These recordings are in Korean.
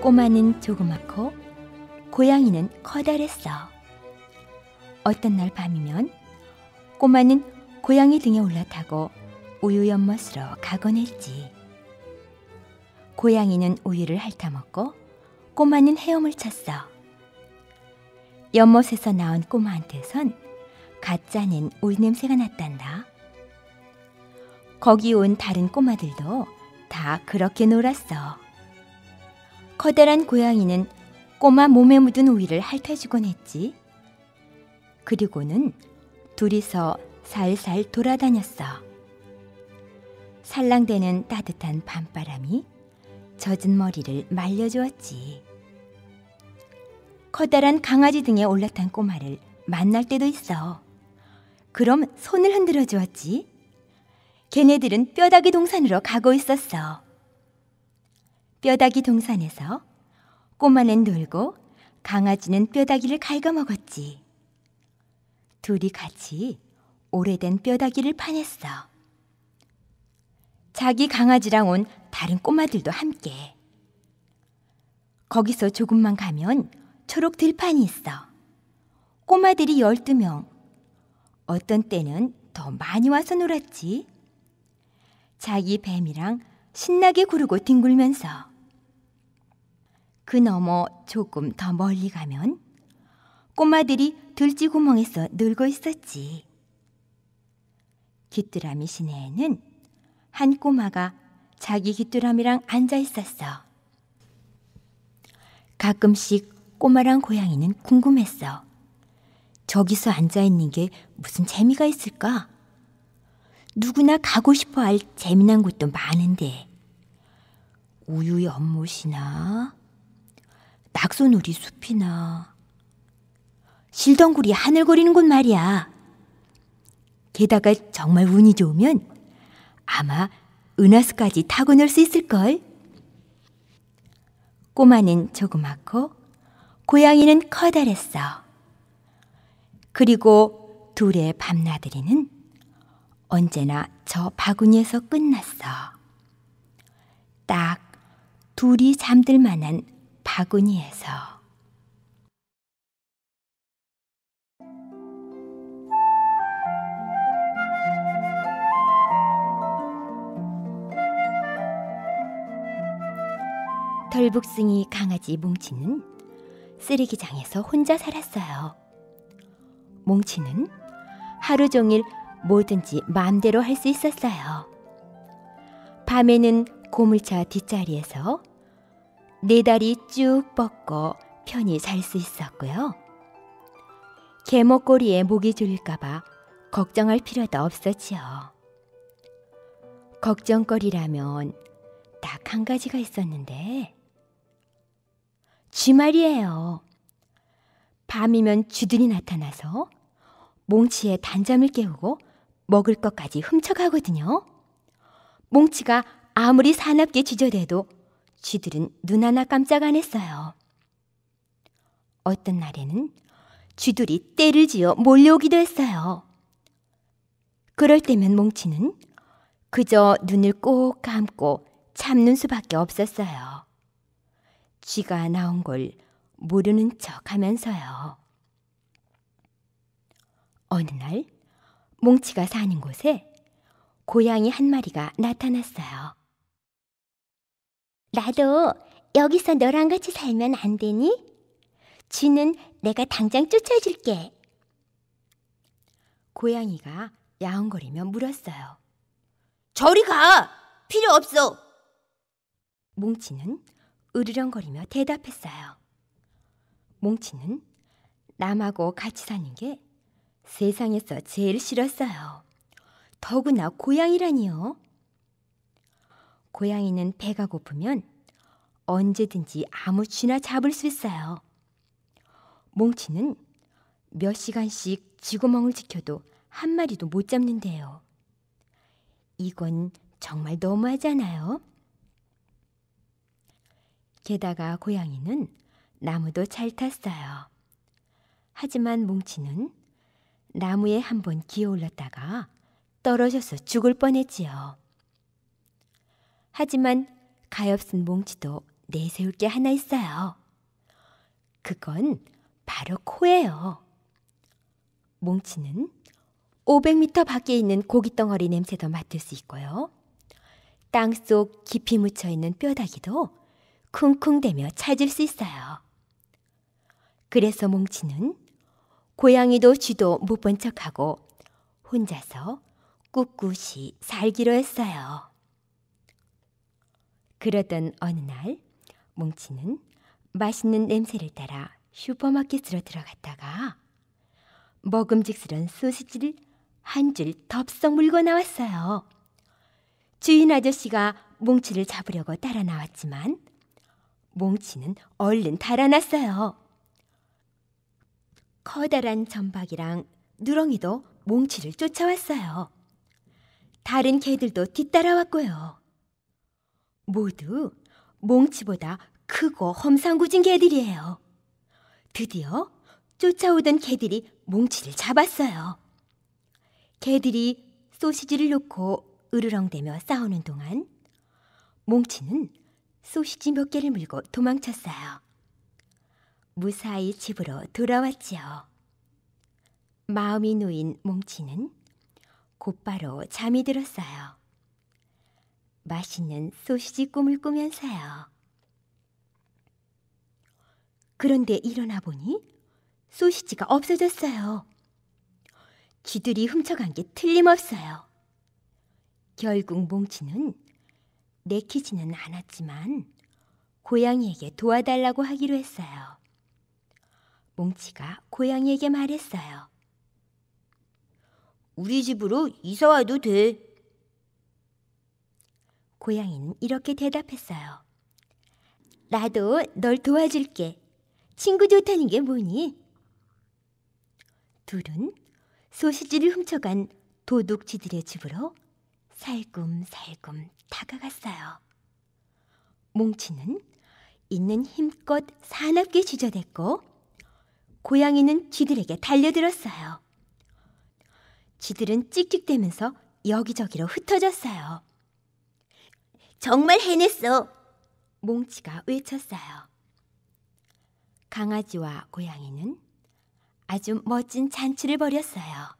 꼬마는 조그맣고 고양이는 커다랬어. 어떤 날 밤이면 꼬마는 고양이 등에 올라타고 우유 연못으로 가곤 했지. 고양이는 우유를 핥아먹고 꼬마는 헤엄을 쳤어. 연못에서 나온 꼬마한테선 가짜는 우유 냄새가 났단다. 거기 온 다른 꼬마들도 다 그렇게 놀았어. 커다란 고양이는 꼬마 몸에 묻은 우위를 핥아주곤 했지. 그리고는 둘이서 살살 돌아다녔어. 살랑대는 따뜻한 밤바람이 젖은 머리를 말려주었지. 커다란 강아지 등에 올라탄 꼬마를 만날 때도 있어. 그럼 손을 흔들어 주었지. 걔네들은 뼈다귀 동산으로 가고 있었어. 뼈다귀 동산에서 꼬마는 놀고 강아지는 뼈다귀를 갉아먹었지. 둘이 같이 오래된 뼈다귀를 파냈어. 자기 강아지랑 온 다른 꼬마들도 함께. 거기서 조금만 가면 초록 들판이 있어. 꼬마들이 열두 명 어떤 때는 더 많이 와서 놀았지. 자기 뱀이랑 신나게 구르고 뒹굴면서 그 너머 조금 더 멀리 가면 꼬마들이 들쥐구멍에서 놀고 있었지. 귀뚜라미 시내에는 한 꼬마가 자기 귀뚜라미랑 앉아 있었어. 가끔씩 꼬마랑 고양이는 궁금했어. 저기서 앉아 있는 게 무슨 재미가 있을까? 누구나 가고 싶어 할 재미난 곳도 많은데. 우유 의엄못이나 낙소놀이 숲이나 실덩굴이 하늘거리는 곳 말이야. 게다가 정말 운이 좋으면 아마 은하수까지 타고 놀 수 있을걸. 꼬마는 조그맣고 고양이는 커다랬어. 그리고 둘의 밤나들이는 언제나 저 바구니에서 끝났어. 딱 둘이 잠들 만한 바구니에서 털북승이 강아지 뭉치는 쓰레기장에서 혼자 살았어요. 뭉치는 하루 종일 뭐든지 마음대로 할 수 있었어요. 밤에는 고물차 뒷자리에서 네 다리 쭉 뻗고 편히 잘수 있었고요. 개목걸이에 목이 졸릴까봐 걱정할 필요도 없었지요. 걱정거리라면 딱 한 가지가 있었는데 쥐말이에요. 밤이면 쥐들이 나타나서 몽치의 단잠을 깨우고 먹을 것까지 훔쳐가거든요. 몽치가 아무리 사납게 쥐저대도 쥐들은 눈 하나 깜짝 안 했어요. 어떤 날에는 쥐들이 떼를 지어 몰려오기도 했어요. 그럴 때면 몽치는 그저 눈을 꼭 감고 참는 수밖에 없었어요. 쥐가 나온 걸 모르는 척 하면서요. 어느 날 몽치가 사는 곳에 고양이 한 마리가 나타났어요. 나도 여기서 너랑 같이 살면 안 되니? 쥐는 내가 당장 쫓아줄게. 고양이가 야옹거리며 물었어요. 저리 가! 필요 없어! 뭉치는 으르렁거리며 대답했어요. 뭉치는 남하고 같이 사는 게 세상에서 제일 싫었어요. 더구나 고양이라니요. 고양이는 배가 고프면 언제든지 아무 쥐나 잡을 수 있어요. 몽치는 몇 시간씩 쥐구멍을 지켜도 한 마리도 못 잡는데요. 이건 정말 너무하잖아요. 게다가 고양이는 나무도 잘 탔어요. 하지만 몽치는 나무에 한번 기어 올랐다가 떨어져서 죽을 뻔했지요. 하지만 가엾은 몽치도 내세울 게 하나 있어요. 그건 바로 코예요. 몽치는 500m 밖에 있는 고기덩어리 냄새도 맡을 수 있고요. 땅 속 깊이 묻혀 있는 뼈다귀도 쿵쿵대며 찾을 수 있어요. 그래서 몽치는 고양이도 쥐도 못 본 척하고 혼자서 꿋꿋이 살기로 했어요. 그러던 어느 날 뭉치는 맛있는 냄새를 따라 슈퍼마켓으로 들어갔다가 먹음직스런 소시지를 한 줄 덥석 물고 나왔어요. 주인 아저씨가 뭉치를 잡으려고 따라 나왔지만 뭉치는 얼른 달아났어요. 커다란 점박이랑 누렁이도 뭉치를 쫓아왔어요. 다른 개들도 뒤따라왔고요. 모두 몽치보다 크고 험상궂은 개들이에요. 드디어 쫓아오던 개들이 몽치를 잡았어요. 개들이 소시지를 놓고 으르렁대며 싸우는 동안 몽치는 소시지 몇 개를 물고 도망쳤어요. 무사히 집으로 돌아왔지요. 마음이 놓인 몽치는 곧바로 잠이 들었어요. 맛있는 소시지 꿈을 꾸면서요. 그런데 일어나 보니 소시지가 없어졌어요. 쥐들이 훔쳐간 게 틀림없어요. 결국 몽치는 내키지는 않았지만 고양이에게 도와달라고 하기로 했어요. 몽치가 고양이에게 말했어요. 우리 집으로 이사 와도 돼. 고양이는 이렇게 대답했어요. 나도 널 도와줄게. 친구 좋다는 게 뭐니? 둘은 소시지를 훔쳐간 도둑지들의 집으로 살금살금 다가갔어요. 뭉치는 있는 힘껏 사납게 지저댔고 고양이는 쥐들에게 달려들었어요. 쥐들은 찍찍대면서 여기저기로 흩어졌어요. 정말 해냈어. 몽치가 외쳤어요. 강아지와 고양이는 아주 멋진 잔치를 벌였어요.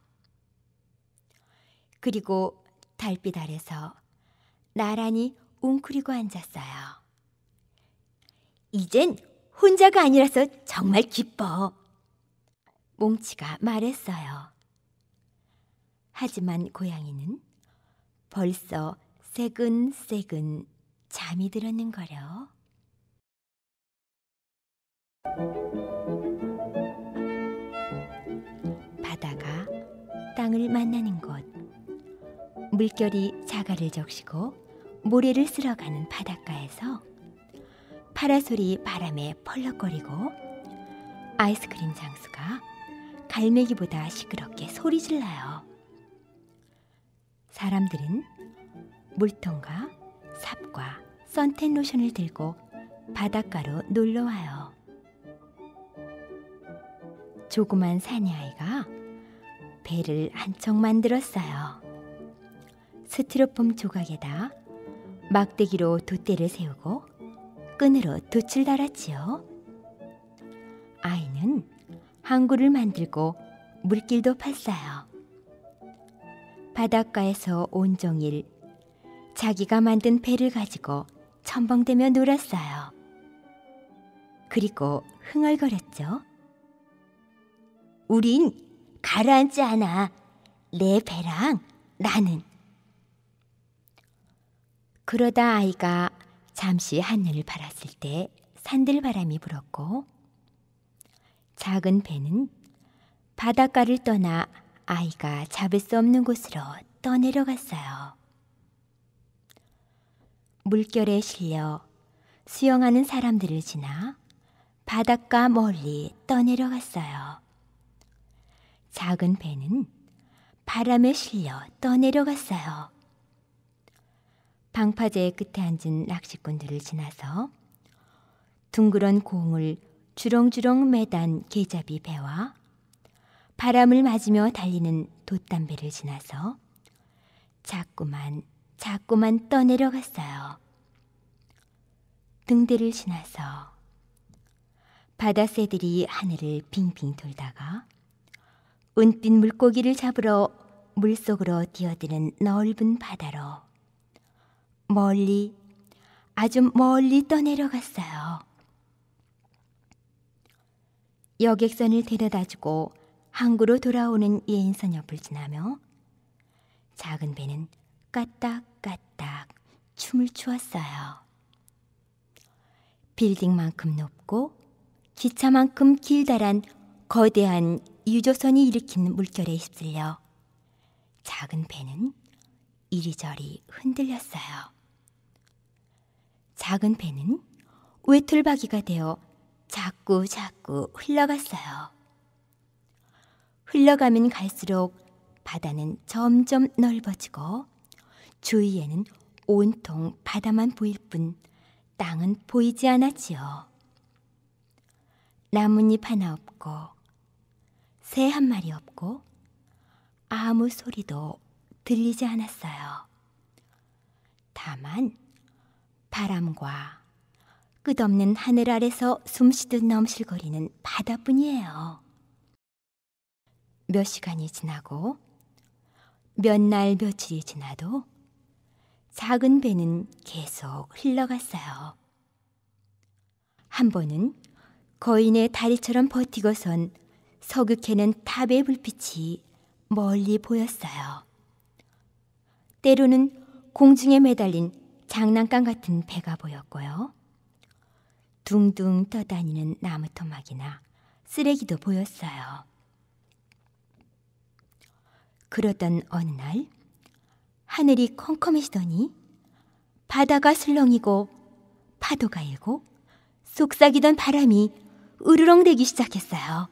그리고 달빛 아래서 나란히 웅크리고 앉았어요. 이젠 혼자가 아니라서 정말 기뻐. 몽치가 말했어요. 하지만 고양이는 벌써 새근새근 잠이 들었는 거려. 바다가 땅을 만나는 곳. 물결이 자갈을 적시고 모래를 쓸어가는 바닷가에서 파라솔이 바람에 펄럭거리고 아이스크림 장수가 갈매기보다 시끄럽게 소리 질러요. 사람들은 물통과 삽과 선텐 로션을 들고 바닷가로 놀러 와요. 조그만 사내아이가 배를 한 척 만들었어요. 스티로폼 조각에다 막대기로 돛대를 세우고 끈으로 돛을 달았지요. 아이는 항구를 만들고 물길도 팠어요. 바닷가에서 온종일 자기가 만든 배를 가지고 첨벙대며 놀았어요. 그리고 흥얼거렸죠. 우린 가라앉지 않아. 내 배랑 나는. 그러다 아이가 잠시 하늘을 바랐을 때 산들바람이 불었고 작은 배는 바닷가를 떠나 아이가 잡을 수 없는 곳으로 떠내려갔어요. 물결에 실려 수영하는 사람들을 지나 바닷가 멀리 떠내려갔어요. 작은 배는 바람에 실려 떠내려갔어요. 방파제 끝에 앉은 낚시꾼들을 지나서 둥그런 공을 주렁주렁 매단 개잡이 배와 바람을 맞으며 달리는 돛담배를 지나서 자꾸만 자꾸만 떠내려갔어요. 등대를 지나서 바다새들이 하늘을 빙빙 돌다가 은빛 물고기를 잡으러 물속으로 뛰어드는 넓은 바다로 멀리 아주 멀리 떠내려갔어요. 여객선을 데려다주고 항구로 돌아오는 예인선 옆을 지나며 작은 배는 까딱까딱 춤을 추었어요. 빌딩만큼 높고 기차만큼 길다란 거대한 유조선이 일으킨 물결에 휩쓸려 작은 배는 이리저리 흔들렸어요. 작은 배는 외툴박이가 되어 자꾸 자꾸 흘러갔어요. 흘러가면 갈수록 바다는 점점 넓어지고 주위에는 온통 바다만 보일 뿐 땅은 보이지 않았지요. 나뭇잎 하나 없고 새 한 마리 없고 아무 소리도 들리지 않았어요. 다만 바람과 끝없는 하늘 아래서 숨쉬듯 넘실거리는 바다뿐이에요. 몇 시간이 지나고 몇 날 며칠이 지나도 작은 배는 계속 흘러갔어요. 한 번은 거인의 다리처럼 버티고선 서극해는 탑의 불빛이 멀리 보였어요. 때로는 공중에 매달린 장난감 같은 배가 보였고요. 둥둥 떠다니는 나무 토막이나 쓰레기도 보였어요. 그러던 어느 날 하늘이 컴컴해지더니 바다가 슬렁이고 파도가 일고 속삭이던 바람이 으르렁대기 시작했어요.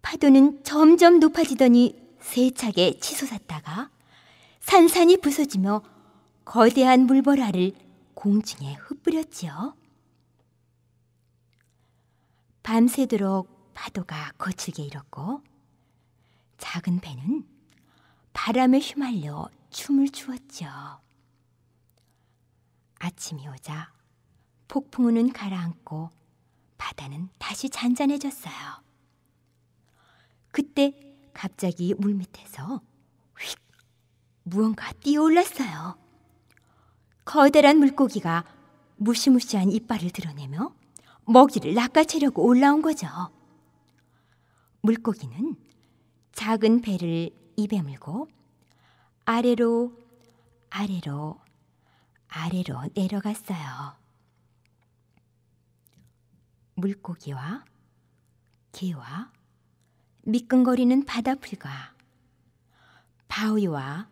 파도는 점점 높아지더니 세차게 치솟았다가 산산이 부서지며 거대한 물보라를 공중에 흩뿌렸지요. 밤새도록 파도가 거칠게 일었고 작은 배는 바람에 휘말려 춤을 추었죠. 아침이 오자 폭풍우는 가라앉고 바다는 다시 잔잔해졌어요. 그때 갑자기 물밑에서 휙 무언가 뛰어올랐어요. 거대한 물고기가 무시무시한 이빨을 드러내며 먹이를 낚아채려고 올라온 거죠. 물고기는 작은 배를 입에 물고 아래로 아래로 아래로 내려갔어요. 물고기와 개와 미끈거리는 바다풀과 바위와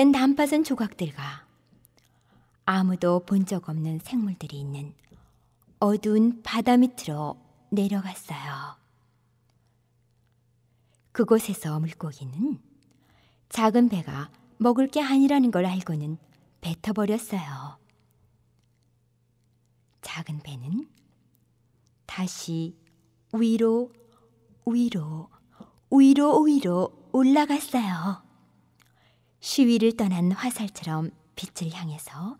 오래된 난파선 조각들과 아무도 본 적 없는 생물들이 있는 어두운 바다 밑으로 내려갔어요. 그곳에서 물고기는 작은 배가 먹을 게 아니라는 걸 알고는 뱉어버렸어요. 작은 배는 다시 위로, 위로, 위로, 위로 올라갔어요. 시위를 떠난 화살처럼 빛을 향해서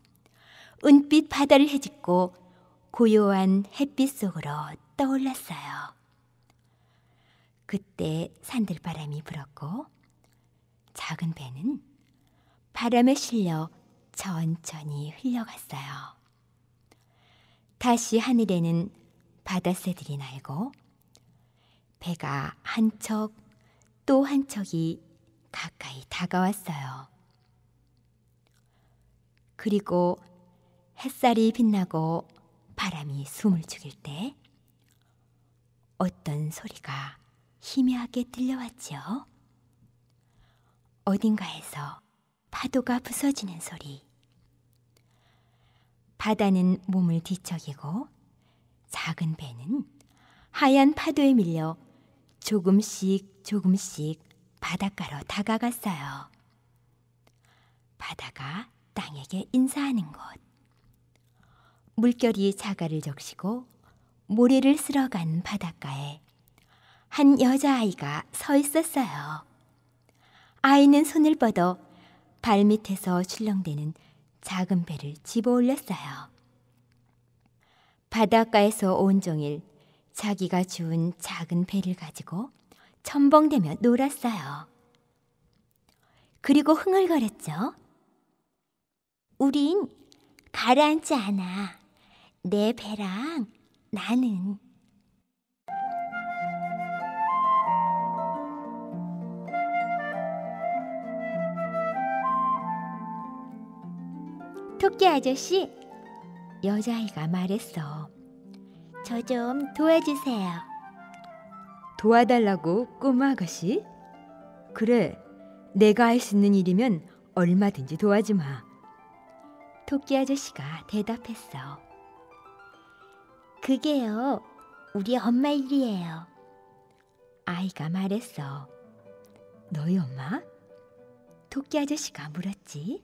은빛 바다를 헤집고 고요한 햇빛 속으로 떠올랐어요. 그때 산들바람이 불었고 작은 배는 바람에 실려 천천히 흘러갔어요. 다시 하늘에는 바다새들이 날고 배가 한 척 또 한 척이 가까이 다가왔어요. 그리고 햇살이 빛나고 바람이 숨을 죽일 때 어떤 소리가 희미하게 들려왔지요. 어딘가에서 파도가 부서지는 소리. 바다는 몸을 뒤척이고 작은 배는 하얀 파도에 밀려 조금씩 조금씩 바닷가로 다가갔어요. 바다가 땅에게 인사하는 곳. 물결이 자갈을 적시고 모래를 쓸어간 바닷가에 한 여자아이가 서 있었어요. 아이는 손을 뻗어 발밑에서 출렁대는 작은 배를 집어올렸어요. 바닷가에서 온종일 자기가 주운 작은 배를 가지고 첨벙대며 놀았어요. 그리고 흥얼거렸죠. 우린 가라앉지 않아. 내 배랑 나는. 토끼 아저씨, 여자아이가 말했어. 저 좀 도와주세요. 도와달라고 꼬마 아가씨? 그래, 내가 할 수 있는 일이면 얼마든지 도와주마. 토끼 아저씨가 대답했어. 그게요, 우리 엄마 일이에요. 아이가 말했어. 너희 엄마? 토끼 아저씨가 물었지.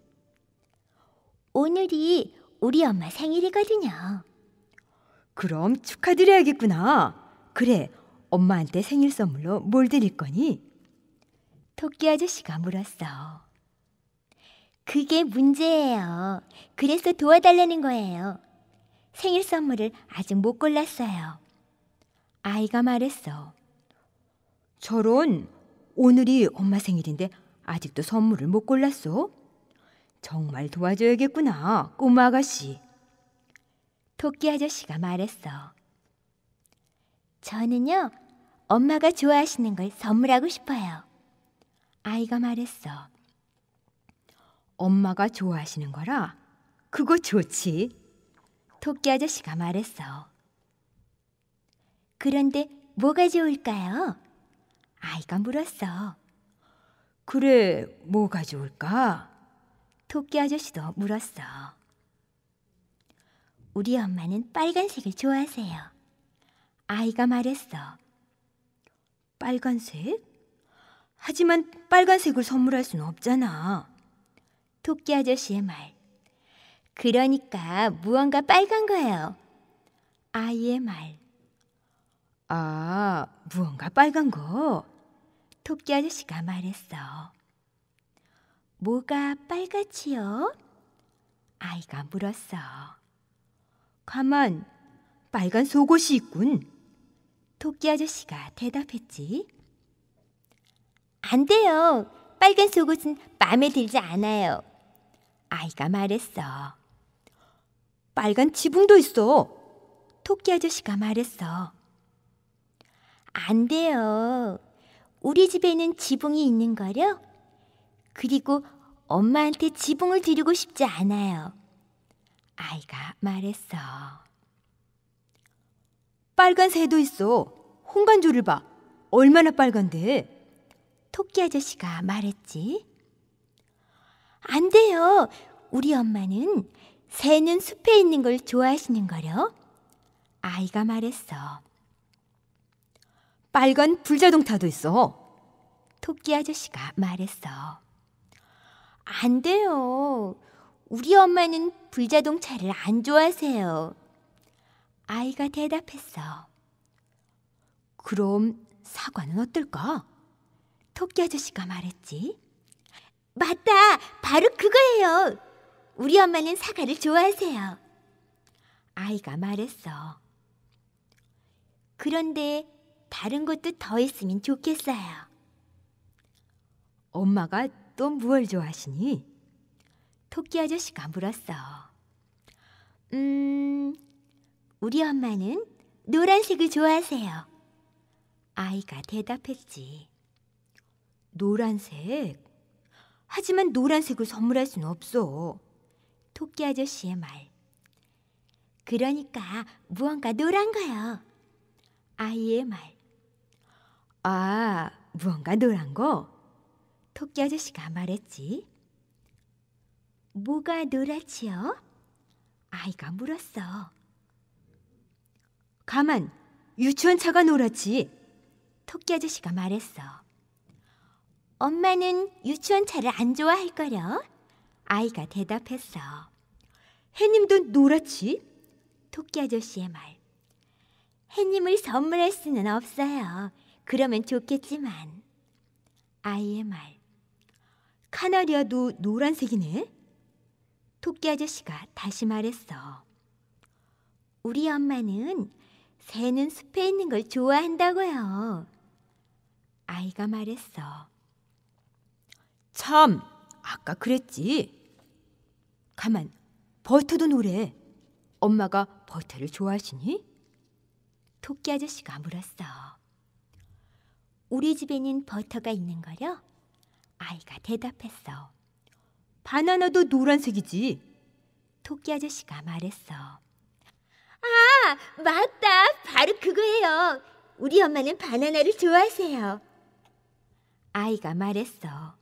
오늘이 우리 엄마 생일이거든요. 그럼 축하드려야겠구나. 그래, 엄마한테 생일 선물로 뭘 드릴 거니? 토끼 아저씨가 물었어. 그게 문제예요. 그래서 도와달라는 거예요. 생일 선물을 아직 못 골랐어요. 아이가 말했어. 저런, 오늘이 엄마 생일인데 아직도 선물을 못 골랐어? 정말 도와줘야겠구나, 꼬마 아가씨. 토끼 아저씨가 말했어. 저는요, 엄마가 좋아하시는 걸 선물하고 싶어요. 아이가 말했어. 엄마가 좋아하시는 거라? 그거 좋지. 토끼 아저씨가 말했어. 그런데 뭐가 좋을까요? 아이가 물었어. 그래, 뭐가 좋을까? 토끼 아저씨도 물었어. 우리 엄마는 빨간색을 좋아하세요. 아이가 말했어. 빨간색? 하지만 빨간색을 선물할 순 없잖아. 토끼 아저씨의 말. 그러니까 무언가 빨간 거예요. 아이의 말. 아, 무언가 빨간 거? 토끼 아저씨가 말했어. 뭐가 빨갛지요? 아이가 물었어. 가만, 빨간 속옷이 있군. 토끼 아저씨가 대답했지. 안 돼요. 빨간 속옷은 마음에 들지 않아요. 아이가 말했어. 빨간 지붕도 있어. 토끼 아저씨가 말했어. 안 돼요. 우리 집에는 지붕이 있는 거요? 그리고 엄마한테 지붕을 드리고 싶지 않아요. 아이가 말했어. 빨간 새도 있어. 홍간조를 봐. 얼마나 빨간데? 토끼 아저씨가 말했지. 안 돼요. 우리 엄마는 새는 숲에 있는 걸 좋아하시는 거려. 아이가 말했어. 빨간 불자동타도 있어. 토끼 아저씨가 말했어. 안 돼요. 우리 엄마는 불자동차를 안 좋아하세요. 아이가 대답했어. 그럼 사과는 어떨까? 토끼 아저씨가 말했지. 맞다! 바로 그거예요! 우리 엄마는 사과를 좋아하세요. 아이가 말했어. 그런데 다른 것도 더했으면 좋겠어요. 엄마가 또 무얼 좋아하시니? 토끼 아저씨가 물었어. 음, 우리 엄마는 노란색을 좋아하세요. 아이가 대답했지. 노란색? 하지만 노란색을 선물할 순 없어. 토끼 아저씨의 말. 그러니까 무언가 노란 거요. 아이의 말. 아, 무언가 노란 거? 토끼 아저씨가 말했지. 뭐가 노랗지요? 아이가 물었어. 가만, 유치원 차가 노랗지. 토끼 아저씨가 말했어. 엄마는 유치원 차를 안 좋아할 거려. 아이가 대답했어. 해님도 노랗지? 토끼 아저씨의 말. 해님을 선물할 수는 없어요. 그러면 좋겠지만. 아이의 말. 카나리아도 노란색이네. 토끼 아저씨가 다시 말했어. 우리 엄마는 새는 숲에 있는 걸 좋아한다고요. 아이가 말했어. 참, 아까 그랬지. 가만, 버터도 노래. 엄마가 버터를 좋아하시니? 토끼 아저씨가 물었어. 우리 집에는 버터가 있는 거려 아이가 대답했어. 바나나도 노란색이지. 토끼 아저씨가 말했어. 아, 맞다. 바로 그거예요. 우리 엄마는 바나나를 좋아하세요. 아이가 말했어.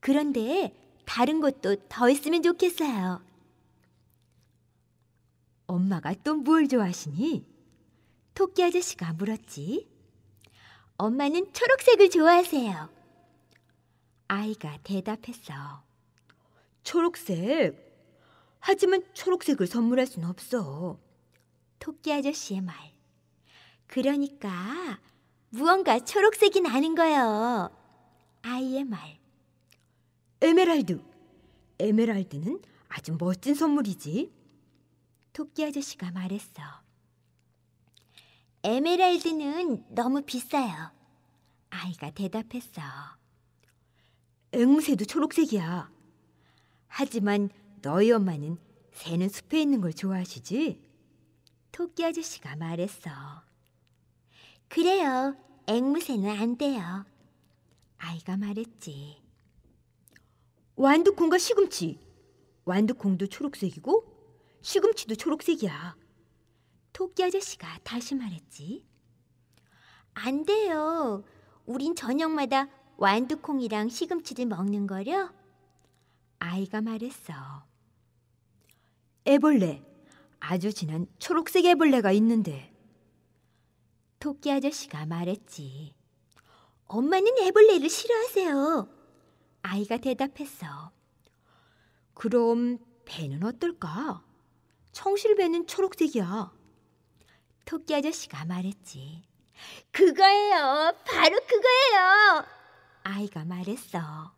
그런데 다른 것도 더 있으면 좋겠어요. 엄마가 또 뭘 좋아하시니? 토끼 아저씨가 물었지. 엄마는 초록색을 좋아하세요. 아이가 대답했어. 초록색? 하지만 초록색을 선물할 순 없어. 토끼 아저씨의 말. 그러니까 무언가 초록색이 나는 거요. 아이의 말. 에메랄드. 에메랄드는 아주 멋진 선물이지. 토끼 아저씨가 말했어. 에메랄드는 너무 비싸요. 아이가 대답했어. 앵무새도 초록색이야. 하지만 너희 엄마는 새는 숲에 있는 걸 좋아하시지? 토끼 아저씨가 말했어. 그래요. 앵무새는 안 돼요. 아이가 말했지. 완두콩과 시금치. 완두콩도 초록색이고 시금치도 초록색이야. 토끼 아저씨가 다시 말했지. 안 돼요. 우린 저녁마다 완두콩이랑 시금치를 먹는 거려? 아이가 말했어. 애벌레, 아주 진한 초록색 애벌레가 있는데. 토끼 아저씨가 말했지. 엄마는 애벌레를 싫어하세요. 아이가 대답했어. 그럼 배는 어떨까? 청실배는 초록색이야. 토끼 아저씨가 말했지. 그거예요. 바로 그거예요. 아이가 말했어.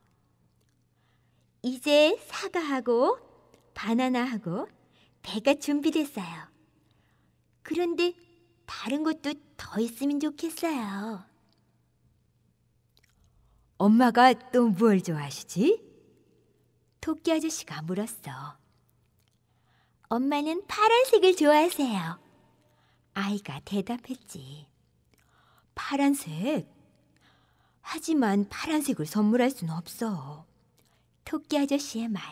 이제 사과하고 바나나하고 배가 준비됐어요. 그런데 다른 것도 더 있으면 좋겠어요. 엄마가 또 뭘 좋아하시지? 토끼 아저씨가 물었어. 엄마는 파란색을 좋아하세요. 아이가 대답했지. 파란색? 하지만 파란색을 선물할 순 없어. 토끼 아저씨의 말.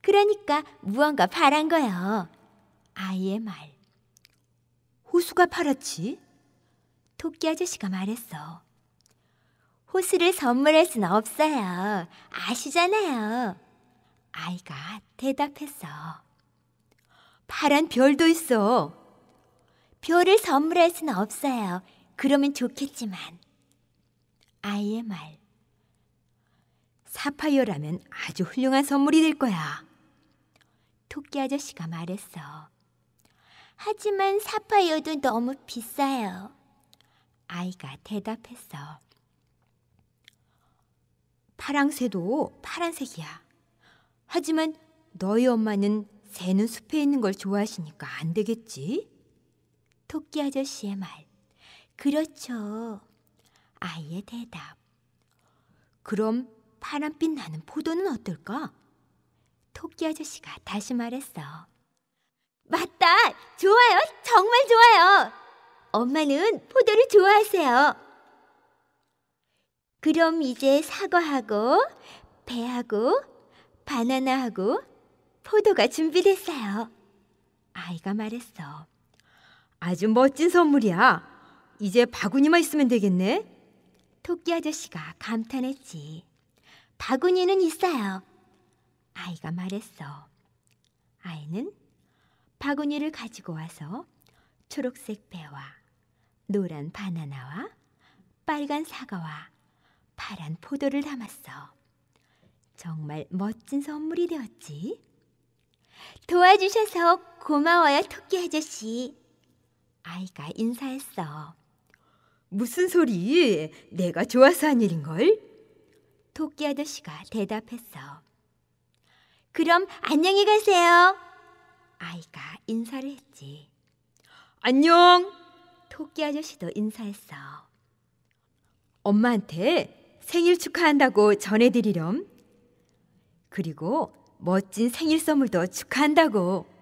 그러니까 무언가 파란 거요. 아이의 말. 호수가 파랗지? 토끼 아저씨가 말했어. 호수를 선물할 순 없어요. 아시잖아요. 아이가 대답했어. 파란 별도 있어. 별을 선물할 순 없어요. 그러면 좋겠지만. 아이의 말. 사파이어라면 아주 훌륭한 선물이 될 거야. 토끼 아저씨가 말했어. 하지만 사파이어도 너무 비싸요. 아이가 대답했어. 파랑새도 파란색이야. 하지만 너희 엄마는 새는 숲에 있는 걸 좋아하시니까 안 되겠지? 토끼 아저씨의 말. 그렇죠. 아이의 대답. 그럼 파란빛 나는 포도는 어떨까? 토끼 아저씨가 다시 말했어. 맞다! 좋아요! 정말 좋아요! 엄마는 포도를 좋아하세요. 그럼 이제 사과하고, 배하고, 바나나하고, 포도가 준비됐어요. 아이가 말했어. 아주 멋진 선물이야. 이제 바구니만 있으면 되겠네. 토끼 아저씨가 감탄했지. 바구니는 있어요. 아이가 말했어. 아이는 바구니를 가지고 와서 초록색 배와 노란 바나나와 빨간 사과와 파란 포도를 담았어. 정말 멋진 선물이 되었지. 도와주셔서 고마워요, 토끼 아저씨. 아이가 인사했어. 무슨 소리? 내가 좋아서 한 일인걸? 토끼 아저씨가 대답했어. 그럼 안녕히 가세요. 아이가 인사를 했지. 안녕. 토끼 아저씨도 인사했어. 엄마한테 생일 축하한다고 전해드리렴. 그리고 멋진 생일 선물도 축하한다고.